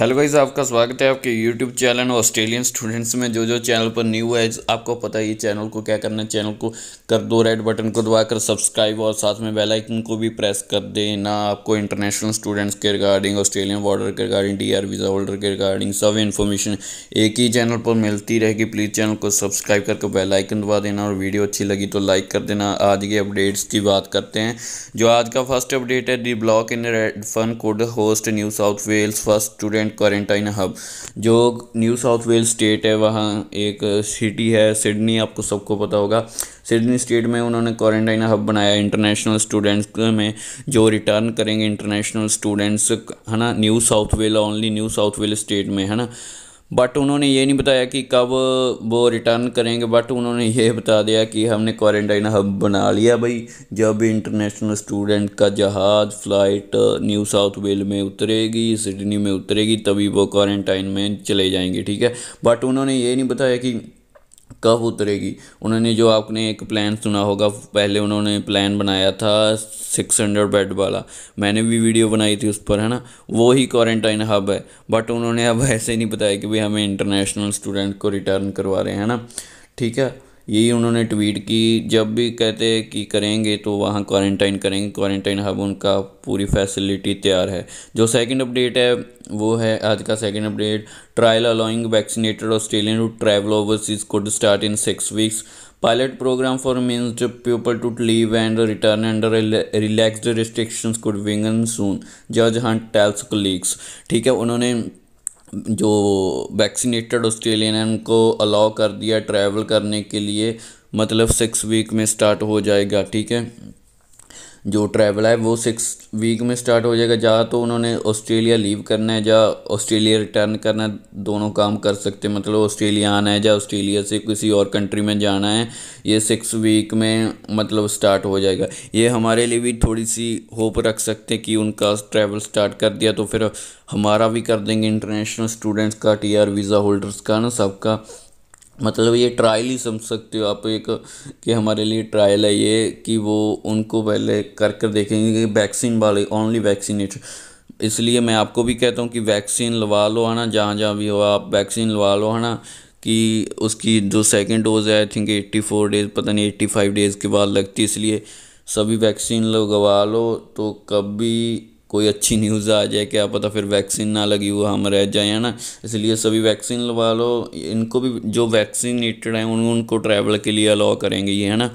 hello guys आपका स्वागत है आपके यूट्यूब चैनल ऑस्ट्रेलियन स्टूडेंट्स में जो जो चैनल पर न्यू है आपको पता है ये चैनल को क्या करना है चैनल को कर दो रेड बटन को दबाकर सब्सक्राइब और साथ में बेल आइकन को भी प्रेस कर देना आपको इंटरनेशनल स्टूडेंट्स के रिगार्डिंग ऑस्ट्रेलियन बॉर्डर के regarding D R visa holder के रिगार्डिंग सब इन्फॉर्मेशन एक ही चैनल पर मिलती रहेगी प्लीज़ चैनल को सब्सक्राइब करके बेलाइकन दबा देना और वीडियो अच्छी लगी तो लाइक कर देना आज की अपडेट्स की बात करते हैं जो आज का फर्स्ट अपडेट है the block in red fun code host New South Wales first student and quarantine hub जो न्यू साउथ वेल स्टेट है वहाँ एक सिटी है सिडनी आपको सबको पता होगा सिडनी स्टेट में उन्होंने क्वारंटाइन हब बनाया इंटरनेशनल स्टूडेंट्स में जो रिटर्न करेंगे इंटरनेशनल स्टूडेंट्स है ना New South Wales only New South Wales state में है ना बट उन्होंने ये नहीं बताया कि कब वो रिटर्न करेंगे बट उन्होंने ये बता दिया कि हमने क्वारंटाइन हब बना लिया भाई जब इंटरनेशनल स्टूडेंट का जहाज़ फ़्लाइट न्यू साउथ वेल में उतरेगी सिडनी में उतरेगी तभी वो क्वारंटाइन में चले जाएंगे ठीक है बट उन्होंने ये नहीं बताया कि कब उतरेगी उन्होंने जो आपने एक प्लान सुना होगा पहले उन्होंने प्लान बनाया था सिक्स हंड्रेड बेड वाला मैंने भी वीडियो बनाई थी उस पर है ना वो ही क्वारंटाइन हब है बट उन्होंने अब ऐसे नहीं बताया कि भाई हमें इंटरनेशनल स्टूडेंट को रिटर्न करवा रहे हैं ना ठीक है यही उन्होंने ट्वीट की जब भी कहते हैं कि करेंगे तो वहाँ क्वारंटाइन करेंगे क्वारंटाइन हब उनका पूरी फैसिलिटी तैयार है जो सेकंड अपडेट है वो है आज का second update trial allowing vaccinated Australian to travel overseas could start in six weeks pilot program for means people to leave and return under relaxed restriction could begin soon जज Hunt tells colleagues ठीक है उन्होंने जो vaccinated Australian है उनको allow कर दिया travel करने के लिए मतलब सिक्स वीक में स्टार्ट हो जाएगा ठीक है जो ट्रैवल है वो सिक्स वीक में स्टार्ट हो जाएगा जहाँ तो उन्होंने ऑस्ट्रेलिया लीव करना है या ऑस्ट्रेलिया रिटर्न करना है दोनों काम कर सकते हैं मतलब ऑस्ट्रेलिया आना है या ऑस्ट्रेलिया से किसी और कंट्री में जाना है ये सिक्स वीक में मतलब स्टार्ट हो जाएगा ये हमारे लिए भी थोड़ी सी होप रख सकते हैं कि उनका ट्रैवल स्टार्ट कर दिया तो फिर हमारा भी कर देंगे इंटरनेशनल स्टूडेंट्स का टी आर वीज़ा होल्डर्स का ना सबका मतलब ये ट्रायल ही समझ सकते हो आप एक कि हमारे लिए ट्रायल है ये कि वो उनको पहले कर कर देखेंगे कि वैक्सीन वाले ओनली वैक्सीनेट इसलिए मैं आपको भी कहता हूँ कि वैक्सीन लवा लो है ना जहाँ जहाँ भी हो आप वैक्सीन लवा लो है ना कि उसकी जो सेकेंड डोज है I think eighty four days पता नहीं एट्टी फाइव डेज़ के बाद लगती है इसलिए सभी वैक्सीन लगवा लो तो कभी कोई अच्छी न्यूज़ आ जाए क्या पता तो फिर वैक्सीन ना लगी हुआ हम रह जाए है ना इसलिए सभी वैक्सीन लगा लो इनको भी जो वैक्सीनेटेड हैं उन उनको ट्रैवल के लिए अलाउ करेंगे ये है ना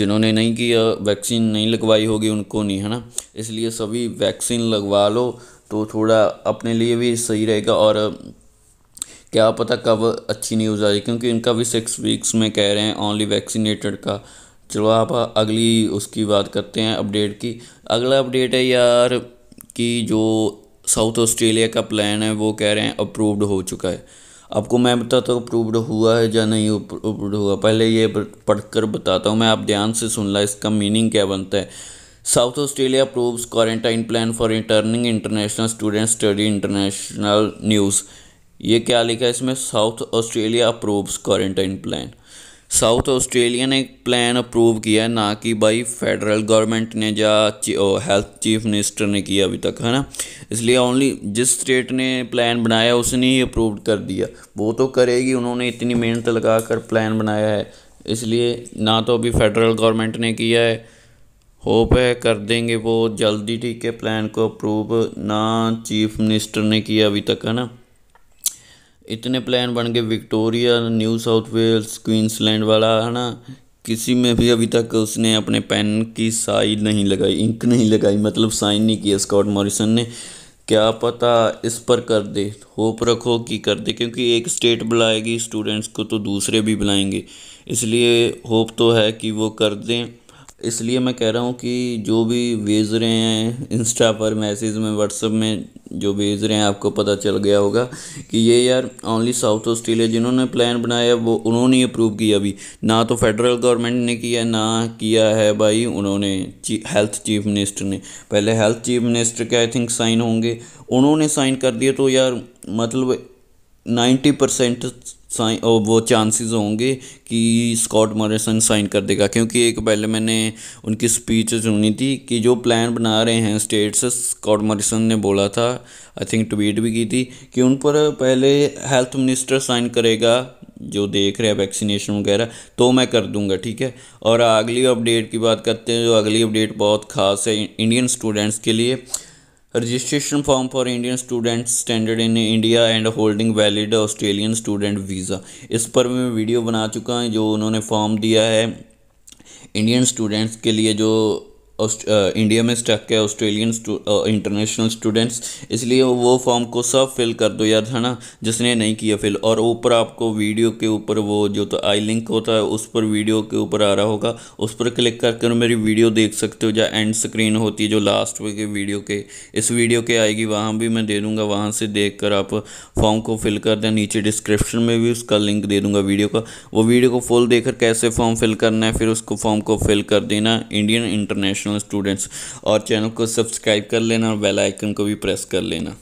जिन्होंने नहीं किया वैक्सीन नहीं लगवाई होगी उनको नहीं है ना इसलिए सभी वैक्सीन लगवा लो तो थोड़ा अपने लिए भी सही रहेगा और क्या पता कब अच्छी न्यूज़ आ जाए क्योंकि इनका भी सिक्स वीक्स में कह रहे हैं ओनली वैक्सीनेटेड का चलो आप अगली उसकी बात करते हैं अपडेट की अगला अपडेट है यार कि जो साउथ ऑस्ट्रेलिया का प्लान है वो कह रहे हैं अप्रूव्ड हो चुका है आपको मैं बताता हूँ अप्रूव्ड हुआ है या नहीं अप्रूव्ड हुआ पहले ये पढ़कर बताता हूँ मैं आप ध्यान से सुन ला इसका मीनिंग क्या बनता है South Australia approves quarantine plan for returning international student study international news ये क्या लिखा है इसमें South Australia approves quarantine plan South Australia ने एक प्लान अप्रूव किया है ना कि भाई फेडरल गवर्नमेंट ने या हेल्थ चीफ मिनिस्टर ने किया अभी तक है ना इसलिए ओनली जिस स्टेट ने प्लान बनाया उसने ही अप्रूव कर दिया वो तो करेगी उन्होंने इतनी मेहनत लगा कर प्लान बनाया है इसलिए ना तो अभी फेडरल गवर्नमेंट ने किया है होप है कर देंगे वो जल्दी ठीक है प्लान को अप्रूव ना चीफ मिनिस्टर ने किया अभी तक है ना इतने प्लान बन गए Victoria New South Wales Queensland वाला है ना किसी में भी अभी तक उसने अपने पेन की साइन नहीं लगाई इंक नहीं लगाई मतलब साइन नहीं किया स्कॉट मॉरिसन ने क्या पता इस पर कर दे होप रखो कि कर दे क्योंकि एक स्टेट बुलाएगी स्टूडेंट्स को तो दूसरे भी बुलाएंगे इसलिए होप तो है कि वो कर दें इसलिए मैं कह रहा हूँ कि जो भी भेज रहे हैं इंस्टा पर मैसेज में व्हाट्सअप में जो भेज रहे हैं आपको पता चल गया होगा कि ये यार ओनली साउथ ऑस्ट्रेलिया जिन्होंने प्लान बनाया वो उन्होंने ही अप्रूव किया अभी ना तो फेडरल गवर्नमेंट ने किया ना किया है भाई उन्होंने ची, हेल्थ चीफ मिनिस्टर ने पहले हेल्थ चीफ मिनिस्टर के आई थिंक साइन होंगे उन्होंने साइन कर दिया तो यार मतलब नाइन्टी परसेंट साइन वो चांसेस होंगे कि स्कॉट मॉरिसन साइन कर देगा क्योंकि एक पहले मैंने उनकी स्पीच सुनी थी कि जो प्लान बना रहे हैं स्टेट्स स्कॉट मॉरिसन ने बोला था आई थिंक ट्वीट भी की थी कि उन पर पहले हेल्थ मिनिस्टर साइन करेगा जो देख रहे हैं वैक्सीनेशन वगैरह तो मैं कर दूंगा ठीक है और अगली अपडेट की बात करते हैं जो अगली अपडेट बहुत खास है इंडियन स्टूडेंट्स के लिए registration form for Indian student standard in India and holding valid Australian student visa इस पर भी मैं वीडियो बना चुका हूँ जो उन्होंने फॉर्म दिया है इंडियन स्टूडेंट्स के लिए जो इंडिया uh, में स्टक है ऑस्ट्रेलियन इंटरनेशनल स्टूडेंट्स इसलिए वो फॉर्म को सब फिल कर दो यार है ना जिसने नहीं किया फिल और ऊपर आपको वीडियो के ऊपर वो जो तो आई लिंक होता है उस पर वीडियो के ऊपर आ रहा होगा उस पर क्लिक करके मेरी वीडियो देख सकते हो या एंड स्क्रीन होती है जो लास्ट में के वीडियो के इस वीडियो के आएगी वहाँ भी मैं दे दूँगा वहाँ से देख कर आप फॉर्म को फिल कर दें नीचे डिस्क्रिप्शन में भी उसका लिंक दे दूँगा वीडियो का वो वीडियो को फुल देख कैसे फॉर्म फिल करना है फिर उसको फॉर्म को फिल कर देना इंडियन इंटरनेशनल इंटरनेशनल स्टूडेंट्स और चैनल को सब्सक्राइब कर लेना और बेल आइकन को भी प्रेस कर लेना